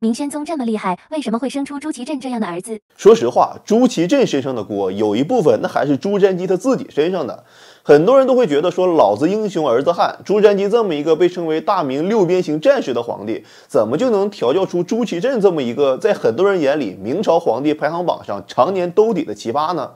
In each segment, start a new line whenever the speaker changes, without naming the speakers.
明宣宗这么厉害，为什么会生出朱祁镇这样的儿子？说实话，朱祁镇身上的锅有一部分，那还是朱瞻基他自己身上的。很多人都会觉得说，老子英雄，儿子汉。朱瞻基这么一个被称为大明六边形战士的皇帝，怎么就能调教出朱祁镇这么一个在很多人眼里明朝皇帝排行榜上常年兜底的奇葩呢？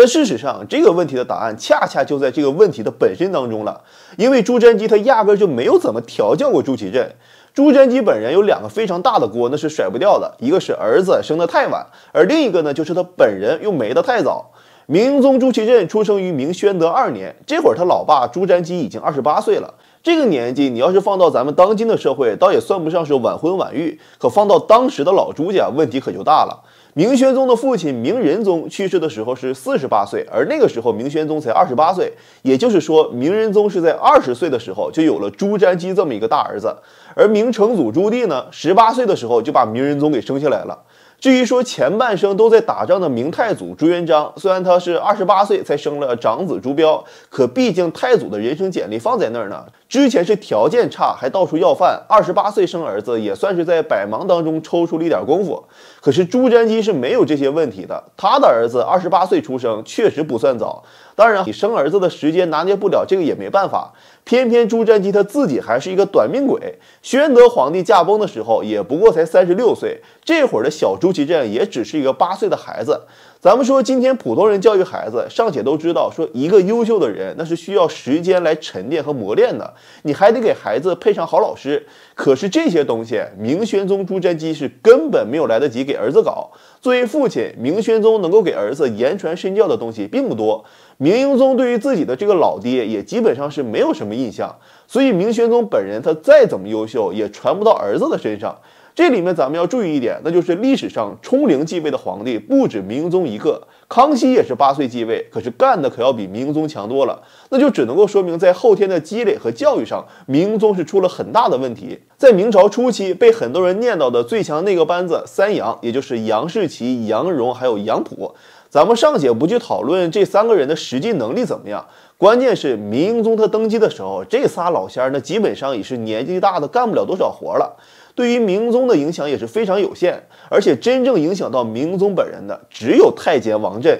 但事实上，这个问题的答案恰恰就在这个问题的本身当中了。因为朱瞻基他压根就没有怎么调教过朱祁镇。朱瞻基本人有两个非常大的锅，那是甩不掉的。一个是儿子生得太晚，而另一个呢，就是他本人又没得太早。明英宗朱祁镇出生于明宣德二年，这会儿他老爸朱瞻基已经二十八岁了。这个年纪，你要是放到咱们当今的社会，倒也算不上是晚婚晚育；可放到当时的老朱家，问题可就大了。明宣宗的父亲明仁宗去世的时候是四十八岁，而那个时候明宣宗才二十八岁，也就是说，明仁宗是在二十岁的时候就有了朱瞻基这么一个大儿子。而明成祖朱棣呢，十八岁的时候就把明仁宗给生下来了。至于说前半生都在打仗的明太祖朱元璋，虽然他是二十八岁才生了长子朱标，可毕竟太祖的人生简历放在那儿呢。之前是条件差，还到处要饭，二十八岁生儿子也算是在百忙当中抽出了一点功夫。可是朱瞻基是没有这些问题的，他的儿子二十八岁出生确实不算早。当然，你生儿子的时间拿捏不了，这个也没办法。偏偏朱瞻基他自己还是一个短命鬼。宣德皇帝驾崩的时候，也不过才三十六岁。这会儿的小朱祁镇也只是一个八岁的孩子。咱们说，今天普通人教育孩子，尚且都知道，说一个优秀的人，那是需要时间来沉淀和磨练的。你还得给孩子配上好老师。可是这些东西，明宣宗朱瞻基是根本没有来得及给儿子搞。作为父亲，明宣宗能够给儿子言传身教的东西并不多。明明英宗对于自己的这个老爹也基本上是没有什么印象，所以明宣宗本人他再怎么优秀，也传不到儿子的身上。这里面咱们要注意一点，那就是历史上冲龄继位的皇帝不止明英宗一个，康熙也是八岁继位，可是干的可要比明英宗强多了。那就只能够说明在后天的积累和教育上，明英宗是出了很大的问题。在明朝初期被很多人念叨的最强那个班子三杨，也就是杨士奇、杨荣还有杨溥。咱们尚且不去讨论这三个人的实际能力怎么样，关键是明英宗他登基的时候，这仨老仙儿呢基本上已是年纪大的，干不了多少活了。对于明宗的影响也是非常有限，而且真正影响到明宗本人的，只有太监王振。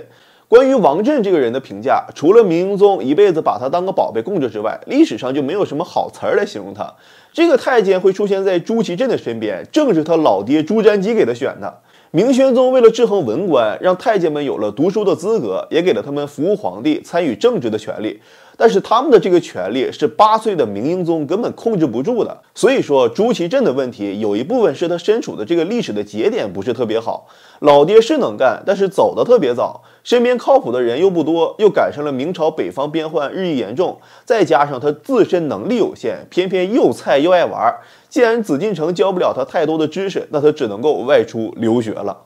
关于王振这个人的评价，除了明宗一辈子把他当个宝贝供着之外，历史上就没有什么好词儿来形容他。这个太监会出现在朱祁镇的身边，正是他老爹朱瞻基给他选的。明宣宗为了制衡文官，让太监们有了读书的资格，也给了他们服务皇帝、参与政治的权利。但是他们的这个权力是八岁的明英宗根本控制不住的，所以说朱祁镇的问题有一部分是他身处的这个历史的节点不是特别好。老爹是能干，但是走得特别早，身边靠谱的人又不多，又赶上了明朝北方边患日益严重，再加上他自身能力有限，偏偏又菜又爱玩。既然紫禁城教不了他太多的知识，那他只能够外出留学了。